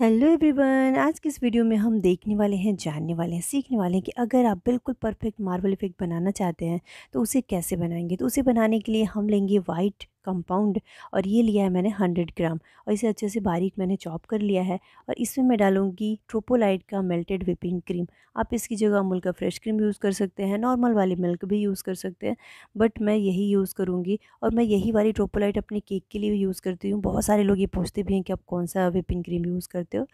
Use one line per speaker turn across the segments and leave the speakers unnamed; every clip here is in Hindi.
हेलो एवरीवन आज के इस वीडियो में हम देखने वाले हैं जानने वाले हैं सीखने वाले हैं कि अगर आप बिल्कुल परफेक्ट मार्बल इफेक्ट बनाना चाहते हैं तो उसे कैसे बनाएंगे तो उसे बनाने के लिए हम लेंगे वाइट कंपाउंड और ये लिया है मैंने हंड्रेड ग्राम और इसे अच्छे से बारीक मैंने चॉप कर लिया है और इसमें मैं डालूँगी ट्रोपोलाइट का मेल्टेड विपिंग क्रीम आप इसकी जगह अमूल का फ्रेश क्रीम यूज़ कर सकते हैं नॉर्मल वाली मिल्क भी यूज़ कर सकते हैं बट मैं यही यूज़ करूँगी और मैं यही वाली ट्रोपोलाइट अपने केक के लिए यूज़ करती हूँ बहुत सारे लोग ये पूछते भी हैं कि आप कौन सा विपिंग क्रीम यूज़ करते हो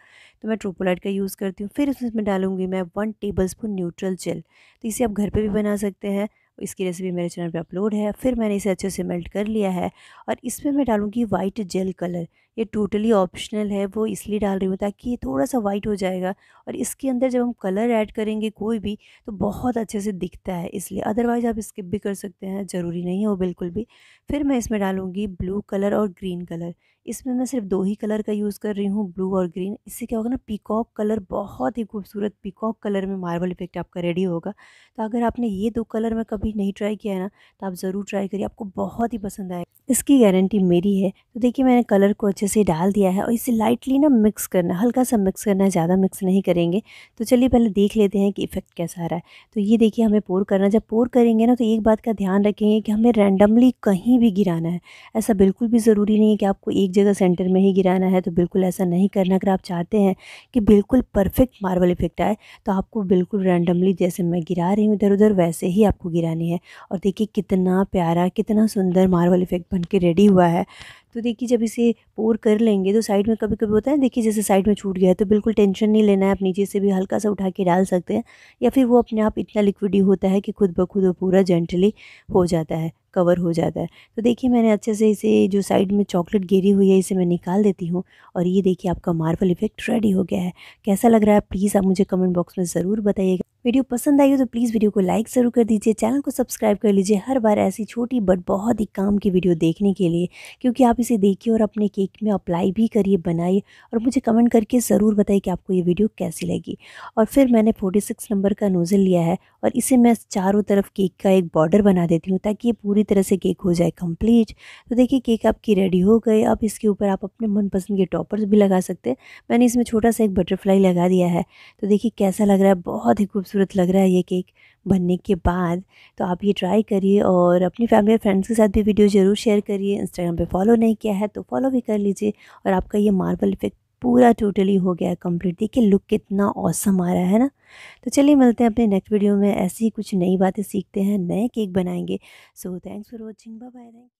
तो मैं ट्रोपोलाइट का यूज़ करती हूँ फिर उसमें डालूँगी मैं one tablespoon neutral gel तो इसे आप घर पर भी बना सकते हैं इसकी रेसिपी मेरे चैनल पे अपलोड है फिर मैंने इसे अच्छे से मेल्ट कर लिया है और इसमें मैं डालूँगी वाइट जेल कलर ये टोटली ऑप्शनल है वो इसलिए डाल रही हूँ ताकि ये थोड़ा सा वाइट हो जाएगा और इसके अंदर जब हम कलर ऐड करेंगे कोई भी तो बहुत अच्छे से दिखता है इसलिए अदरवाइज़ आप स्किप भी कर सकते हैं ज़रूरी नहीं हो बिल्कुल भी फिर मैं इसमें डालूँगी ब्लू कलर और ग्रीन कलर इसमें मैं सिर्फ दो ही कलर का यूज़ कर रही हूँ ब्लू और ग्रीन इससे क्या होगा ना पीकॉक कलर बहुत ही खूबसूरत पीकॉक कलर में मार्बल इफेक्ट आपका रेडी होगा तो अगर आपने ये दो कलर में कभी नहीं ट्राई किया है ना तो आप ज़रूर ट्राई करिए आपको बहुत ही पसंद आएगा इसकी गारंटी मेरी है तो देखिए मैंने कलर को अच्छे अच्छे से डाल दिया है और इसे लाइटली ना मिक्स करना हल्का सा मिक्स करना है ज़्यादा मिक्स नहीं करेंगे तो चलिए पहले देख लेते हैं कि इफ़ेक्ट कैसा आ रहा है तो ये देखिए हमें पोर करना जब पोर करेंगे ना तो एक बात का ध्यान रखेंगे कि हमें रैंडमली कहीं भी गिराना है ऐसा बिल्कुल भी ज़रूरी नहीं है कि आपको एक जगह सेंटर में ही गिराना है तो बिल्कुल ऐसा नहीं करना अगर आप चाहते हैं कि बिल्कुल परफेक्ट मार्बल इफेक्ट आए तो आपको बिल्कुल रैंडमली जैसे मैं गिरा रही हूँ इधर उधर वैसे ही आपको गिरानी है और देखिए कितना प्यारा कितना सुंदर मार्बल इफेक्ट बन के रेडी हुआ है तो देखिए जब इसे पोर कर लेंगे तो साइड में कभी कभी होता है देखिए जैसे साइड में छूट गया है तो बिल्कुल टेंशन नहीं लेना है आप नीचे से भी हल्का सा उठा के डाल सकते हैं या फिर वो अपने आप इतना लिक्विड ही होता है कि खुद ब खुद वो पूरा जेंटली हो जाता है कवर हो जाता है तो देखिए मैंने अच्छे से इसे जो साइड में चॉकलेट गिरी हुई है इसे मैं निकाल देती हूँ और ये देखिए आपका मार्बल इफेक्ट रेडी हो गया है कैसा लग रहा है प्लीज़ आप मुझे कमेंट बॉक्स में ज़रूर बताइएगा वीडियो पसंद आई हो तो प्लीज़ वीडियो को लाइक ज़रूर कर दीजिए चैनल को सब्सक्राइब कर लीजिए हर बार ऐसी छोटी बट बहुत ही काम की वीडियो देखने के लिए क्योंकि आप इसे देखिए और अपने केक में अप्लाई भी करिए बनाइए और मुझे कमेंट करके ज़रूर बताइए कि आपको ये वीडियो कैसी लगी और फिर मैंने फोर्टी सिक्स नंबर का नोज़ल लिया है और इसे मैं चारों तरफ केक का एक बॉर्डर बना देती हूँ ताकि ये पूरी तरह से केक हो जाए कंप्लीट तो देखिए केक आपकी रेडी हो गए अब इसके ऊपर आप अपने मनपसंद के टॉपर्स भी लगा सकते हैं मैंने इसमें छोटा सा एक बटरफ्लाई लगा दिया है तो देखिए कैसा लग रहा है बहुत ही खूबसूरत लग रहा है ये केक बनने के बाद तो आप ये ट्राई करिए और अपनी फैमिली और फ्रेंड्स के साथ भी वीडियो ज़रूर शेयर करिए इंस्टाग्राम पर फॉलो नहीं किया है तो फॉलो भी कर लीजिए और आपका ये मार्बल इफेक्ट पूरा टोटली हो गया कंप्लीट देखिए लुक कितना औसम आ रहा है ना तो चलिए मिलते हैं अपने नेक्स्ट वीडियो में ऐसी ही कुछ नई बातें सीखते हैं नए केक बनाएंगे so thanks for watching bye bye